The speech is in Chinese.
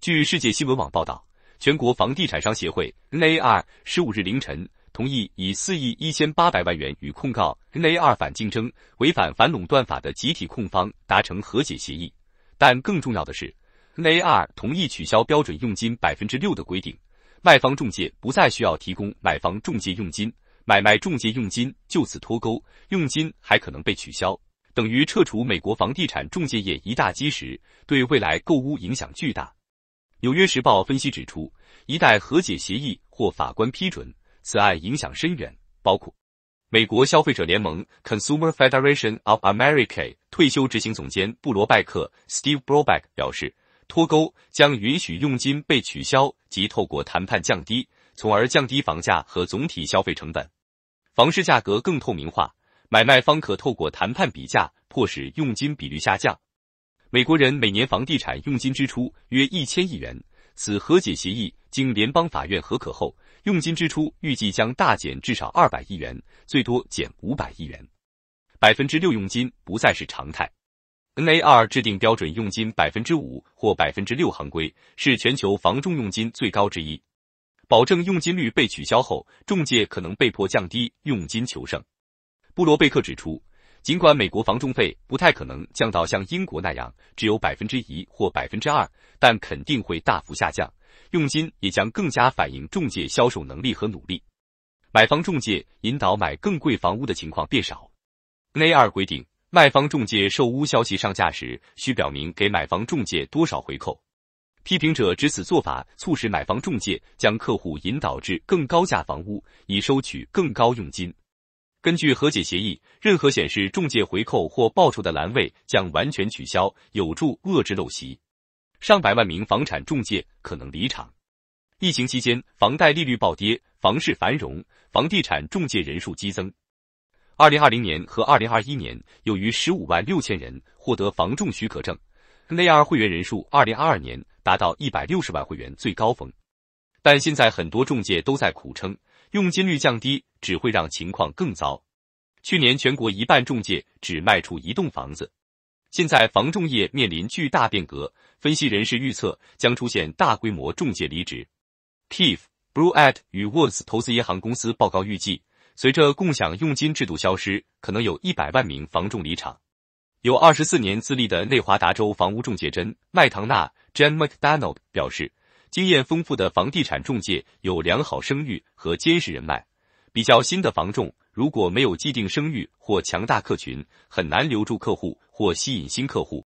据世界新闻网报道，全国房地产商协会 （NAR） 十五日凌晨同意以四亿一千八百万元与控告 NAR 反竞争、违反反垄断法的集体控方达成和解协议。但更重要的是，NAR 同意取消标准佣金百分之六的规定，卖方中介不再需要提供买方中介佣金，买卖中介佣金就此脱钩，佣金还可能被取消，等于撤除美国房地产中介业一大基石，对未来购物影响巨大。纽约时报分析指出，一旦和解协议获法官批准，此案影响深远。包括美国消费者联盟 （Consumer Federation of America） 退休执行总监布罗拜克 （Steve Brobeck） 表示，脱钩将允许佣金被取消及透过谈判降低，从而降低房价和总体消费成本。房市价格更透明化，买卖方可透过谈判比价，迫使佣金比率下降。美国人每年房地产佣金支出约一千亿元。此和解协议经联邦法院核可后，佣金支出预计将大减至少二百亿元，最多减五百亿元。百分之六佣金不再是常态。NAR 制定标准佣金百分之五或百分之六行规是全球房仲佣金最高之一。保证佣金率被取消后，中介可能被迫降低佣金求胜。布罗贝克指出。尽管美国房仲费不太可能降到像英国那样只有百分之一或百分之二，但肯定会大幅下降，佣金也将更加反映中介销售能力和努力。买方中介引导买更贵房屋的情况变少。内 a 规定，卖方中介售屋消息上架时需表明给买方中介多少回扣。批评者指此做法促使买方中介将客户引导至更高价房屋，以收取更高佣金。根据和解协议，任何显示中介回扣或报酬的栏位将完全取消，有助遏制陋习。上百万名房产中介可能离场。疫情期间，房贷利率暴跌，房市繁荣，房地产中介人数激增。二零二零年和二零二一年，有逾十五万六千人获得房仲许可证。a r 会员人数，二零二二年达到一百六十万会员最高峰，但现在很多中介都在苦撑。佣金率降低只会让情况更糟。去年全国一半中介只卖出一栋房子，现在房仲业面临巨大变革。分析人士预测将出现大规模中介离职。Keith b r u e t t 与 w e l s 投资银行公司报告预计，随着共享佣金制度消失，可能有一百万名房仲离场。有二十四年资历的内华达州房屋中介珍麦唐纳 （Jan McDonald） 表示。经验丰富的房地产中介有良好声誉和坚实人脉，比较新的房仲如果没有既定声誉或强大客群，很难留住客户或吸引新客户。